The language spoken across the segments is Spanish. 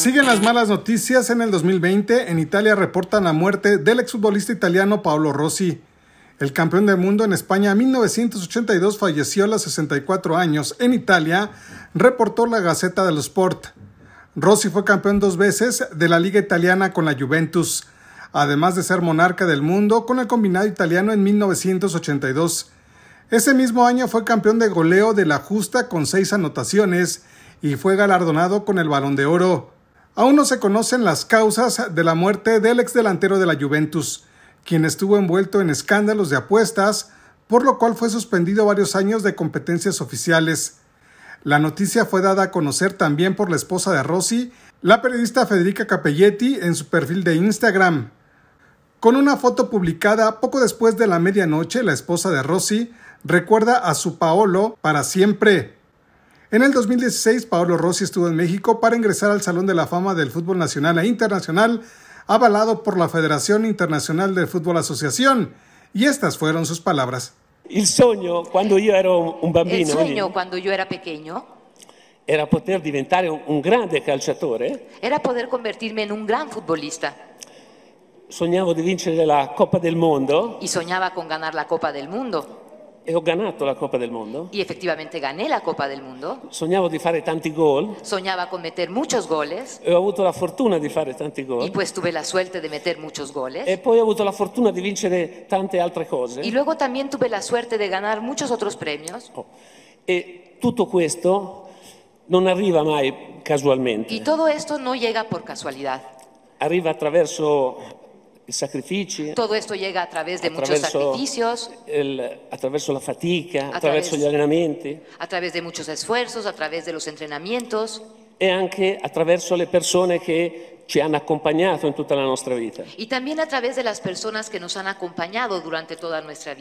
Siguen las malas noticias en el 2020. En Italia reportan la muerte del exfutbolista italiano Paolo Rossi. El campeón del mundo en España en 1982 falleció a los 64 años en Italia, reportó la Gaceta dello Sport. Rossi fue campeón dos veces de la Liga Italiana con la Juventus, además de ser monarca del mundo con el combinado italiano en 1982. Ese mismo año fue campeón de goleo de la justa con seis anotaciones y fue galardonado con el Balón de Oro. Aún no se conocen las causas de la muerte del delantero de la Juventus, quien estuvo envuelto en escándalos de apuestas, por lo cual fue suspendido varios años de competencias oficiales. La noticia fue dada a conocer también por la esposa de Rossi, la periodista Federica Capelletti, en su perfil de Instagram. Con una foto publicada poco después de la medianoche, la esposa de Rossi recuerda a su Paolo para siempre. En el 2016, Paolo Rossi estuvo en México para ingresar al Salón de la Fama del Fútbol Nacional e Internacional, avalado por la Federación Internacional de Fútbol Asociación, y estas fueron sus palabras. El sueño cuando yo era un bambino. El ¿eh? sueño cuando yo era pequeño. Era poder diventare un grande calciatore. ¿eh? Era poder convertirme en un gran futbolista. Soñaba de vincere la Copa del Mundo. Y soñaba con ganar la Copa del Mundo. E ho ganato la Coppa del Mondo. Y efectivamente gané la Copa del Mundo. Sognavo di fare tanti gol. Soñaba con meter muchos goles. E ho avuto la fortuna di fare tanti gol. Y pues tuve la suerte de meter muchos goles. E poi ho avuto la fortuna di vincere tante altre cose. Y luego también tuve la suerte de ganar muchos otros premios. Oh. E tutto questo non arriva mai casualmente. Y todo esto no llega por casualidad. Arriva attraverso sacrifici. Todo esto llega a través de muchos sacrificios. El, attraverso la fatica, a attraverso gli allenamenti. A de muchos esfuerzos, a de los entrenamientos. E anche attraverso le persone che ci hanno accompagnato in tutta la nostra vita. E también a través de las personas que nos han acompañado durante toda nuestra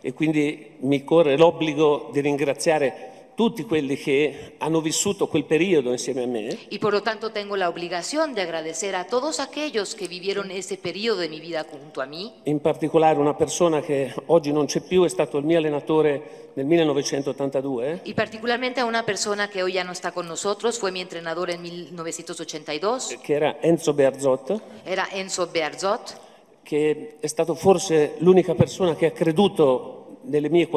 E quindi mi corre l'obbligo di ringraziare tutti quelli che hanno vissuto quel periodo insieme a me. Y por lo tanto tengo la obligación de agradecer a todos aquellos que vivieron ese periodo de mi vida junto a mí. In particolare una persona che oggi non c'è più è stato il mio allenatore nel 1982. Y particularmente a una persona que hoy ya no está con nosotros, fue mi entrenador en 1982. Eh, che era Enzo Berzot. Era Enzo Berzot. Che è stato forse l'unica persona che ha creduto de mis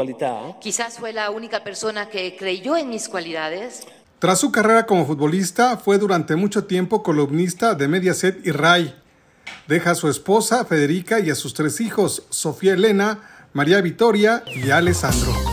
Quizás fue la única persona que creyó en mis cualidades. Tras su carrera como futbolista, fue durante mucho tiempo columnista de Mediaset y RAI. Deja a su esposa, Federica, y a sus tres hijos, Sofía Elena, María Victoria y Alessandro.